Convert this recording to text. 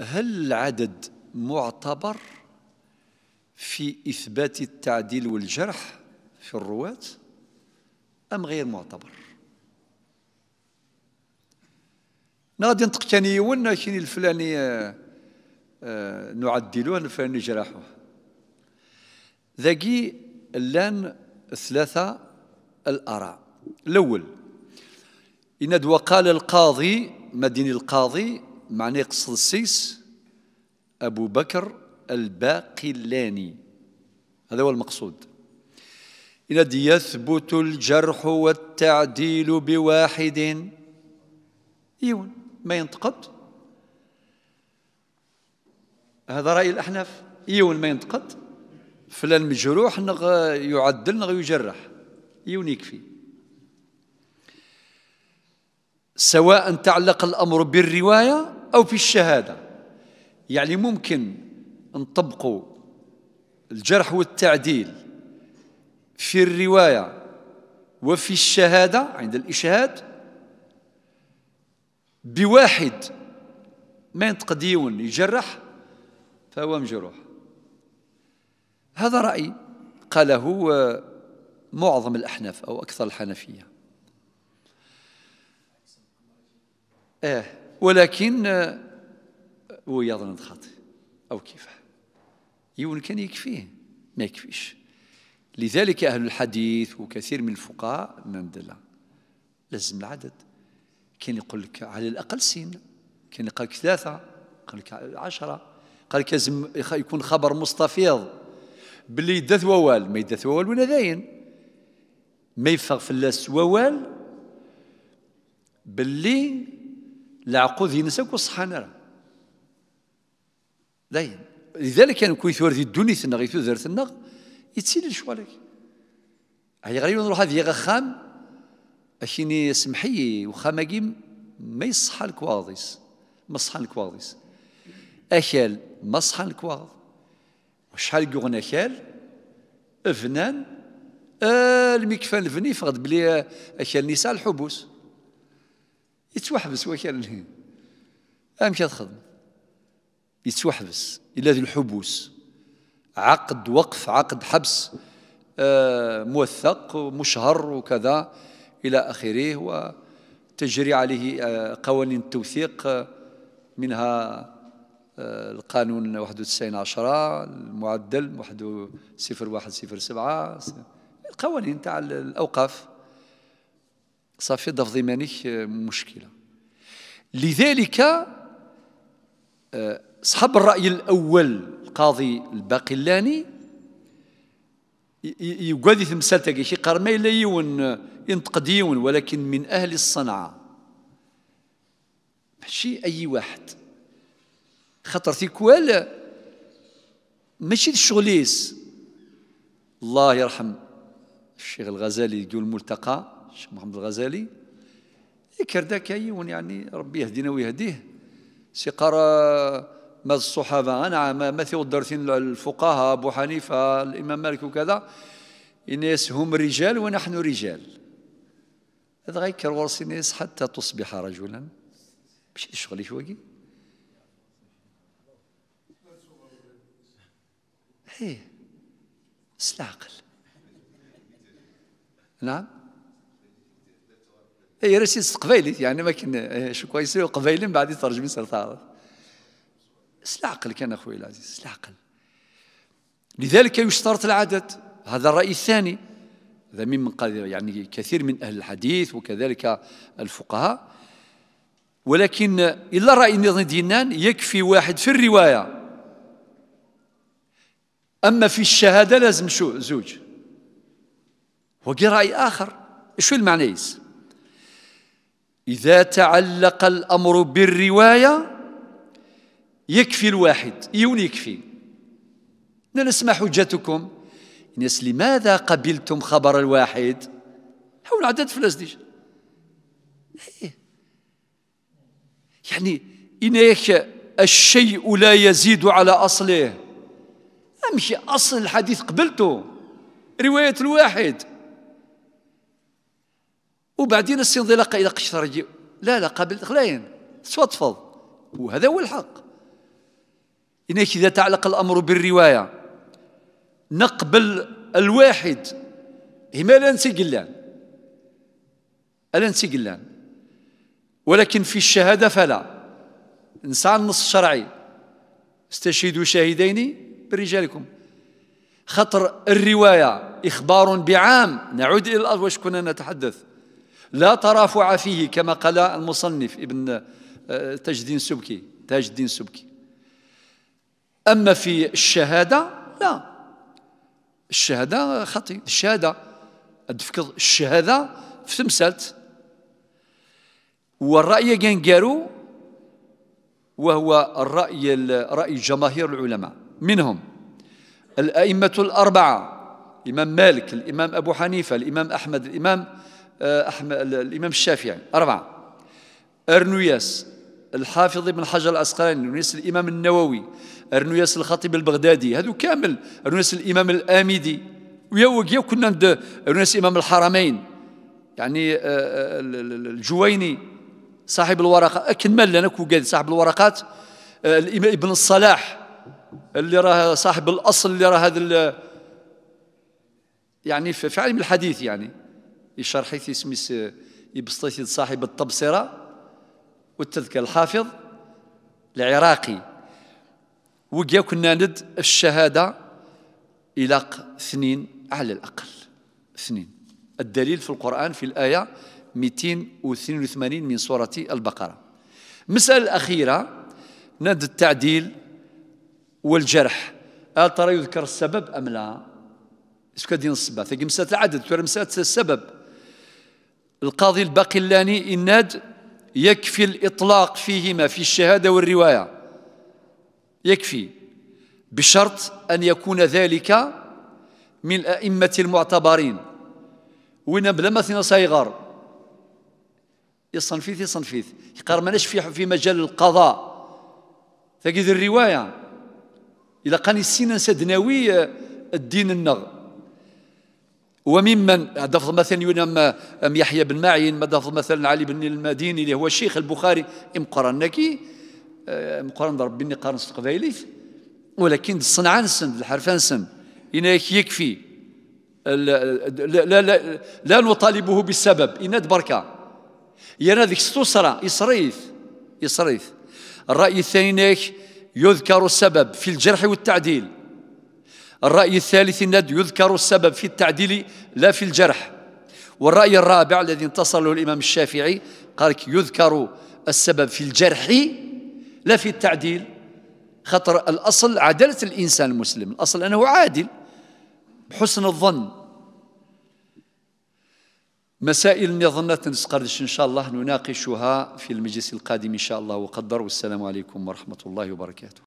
هل العدد معتبر في إثبات التعديل والجرح في الرواة أم غير معتبر نادي نتقتني يونا شين الفلاني آه، آه، نعدلوه الفلاني جرحوه ذاقي الآن ثلاثة الآراء الأول إن وقال القاضي مدين القاضي معناه قصد السيس أبو بكر الباقلاني هذا هو المقصود إن يثبت الجرح والتعديل بواحد إيون ما ينتقد هذا رأي الأحناف إيون ما ينتقد فلان مجروح نغ يعدل نغ يجرح إيون يكفي سواء تعلق الأمر بالرواية أو في الشهادة يعني ممكن نطبقوا الجرح والتعديل في الرواية وفي الشهادة عند الإشهاد بواحد ما ينتقديون يجرح فهو مجروح هذا رأي قاله معظم الأحناف أو أكثر الحنفية آه ولكن آه، هو يظن خاطئ أو كيفاه يون كان يكفيه ما يكفيش لذلك أهل الحديث وكثير من الفقهاء نندلا لازم العدد كان يقول لك على الأقل سن كان يقول لك ثلاثة قال لك عشرة قال لك لازم يكون خبر مستفيض باللي يدث ووال ما يدث ووال ولا داين ما يفغ في اللاس ووال باللي العقود ينسى وصحان راه داين لذلك كان كوي ثورثي الدوني في يثوذر ثنغ يتسيل الشوالك هي غير نروح هذه خام أشيني سمحي وخاماكي ما يصحى الكواضيس ما صحى الكواضيس أكل ما صحى الكواض وشحال كورنا أكل فنان المكفان آه، الفني فقد بلي أكل آه، نساء الحبوس يتوحبس وكان الهين امشي تخدم يتوحبس الا ذي الحبوس عقد وقف عقد حبس آه، موثق مشهر وكذا الى اخره وتجري عليه آه، قوانين التوثيق آه، منها القانون 91 10 المعدل 1 القوانين تاع الاوقاف صافي ضفضي مانيك مشكله لذلك آه، صحاب الراي الاول القاضي الباقلاني يقادي في تاعي شي قرما الا يون ينتقد يون ولكن من اهل الصنعه ماشي اي واحد في كوال ماشي الشغليس الله يرحم الشيخ الغزالي يقول الملتقى الشيخ محمد الغزالي يكرد كيون يعني ربي يهدينا ويهديه سي ما الصحابة أنا ما الدرسين الفقهاء أبو حنيفة الإمام مالك وكذا الناس هم رجال ونحن رجال هذا غير ورسي الناس حتى تصبح رجلا مش شغلي شوي ايه العقل نعم هي إيه، رسيس قبيلي يعني ما كان إيه، شو كويس قبيلي من بعد يترجم يصير تعرف سلا عقل كان اخوي العزيز سلا عقل لذلك يشترط العدد هذا الرأي الثاني هذا ممن قال يعني كثير من أهل الحديث وكذلك الفقهاء ولكن إلا رأي نظام دينان يكفي واحد في الرواية أما في الشهادة لازم شو زوج وقي رأي آخر شو المعنى يس إذا تعلق الأمر بالرواية يكفي الواحد يون يكفي نسمع حجتكم الناس لماذا قبلتم خبر الواحد حول عدد فلاس ديش إيه. يعني إنك الشيء لا يزيد على أصله أمشي أصل الحديث قبلته رواية الواحد وبعدين الى اذا قشطر لا لا قبل خلاين تفضفض وهذا هو الحق إنك إذا تعلق الأمر بالرواية نقبل الواحد هما لا نسجلان لا نسجلان ولكن في الشهادة فلا نسعى النص الشرعي استشهدوا شاهدين برجالكم خطر الرواية إخبار بعام نعود إلى الأرض واش كنا نتحدث لا ترافع فيه كما قال المصنف ابن آه، تاج الدين السبكي تاج الدين السبكي أما في الشهادة لا الشهادة خطي الشهادة تفكر الشهادة في تمثلت والرأي كانكارو وهو الرأي رأي جماهير العلماء منهم الأئمة الأربعة الإمام مالك الإمام أبو حنيفة الإمام أحمد الإمام آه، أحمد الإمام الشافعي أربعة أرنوياس الحافظ ابن حجر العسقلاني أرنوياس الإمام النووي أرنوياس الخطيب البغدادي هذو كامل أرنوياس الإمام الآمدي ويا وكيا كنا عند أرنوياس إمام الحرمين يعني آه، آه، الجويني صاحب الورقة أكن مال أنا كوكاد صاحب الورقات الإمام ابن الصلاح اللي راه صاحب الأصل اللي راه هذا يعني في علم الحديث يعني يشرحي سميس يبسطي صاحب التبصرة والتذكرة الحافظ العراقي وقيا كنا ند الشهادة إلى اثنين على الأقل اثنين الدليل في القرآن في الآية 282 من سورة البقرة مسألة الأخيرة ند التعديل والجرح هل ترى يذكر السبب أم لا؟ اسكو كدين السبب؟ مسألة العدد مسألة السبب القاضي الباقلاني إناد يكفي الإطلاق فيهما في الشهادة والرواية يكفي بشرط أن يكون ذلك من الأئمة المعتبرين وين بلا ما ثنا صيغر يصنفيث يصنفيث يقار ماناش في في مجال القضاء تجد الرواية إلا قاني السنة سدناوي الدين النغ وممن دفض مثلا ينام أم يحيى بن معين ما دفض مثلا علي بن المديني اللي هو الشيخ البخاري ام قرنكي آه، ام قرن ربي اني قرن قبايليف ولكن الصنعة نسند الحرفة نسند يكفي لا لا لا, لا نطالبه بالسبب إن بركة يانا ذيك ستوسرة يصريف يصريف الرأي الثاني يذكر السبب في الجرح والتعديل الرأي الثالث الند يذكر السبب في التعديل لا في الجرح والرأي الرابع الذي انتصر له الإمام الشافعي قال يذكر السبب في الجرح لا في التعديل خطر الأصل عدالة الإنسان المسلم الأصل أنه عادل بحسن الظن مسائل نظنة نسقردش إن شاء الله نناقشها في المجلس القادم إن شاء الله وقدر والسلام عليكم ورحمة الله وبركاته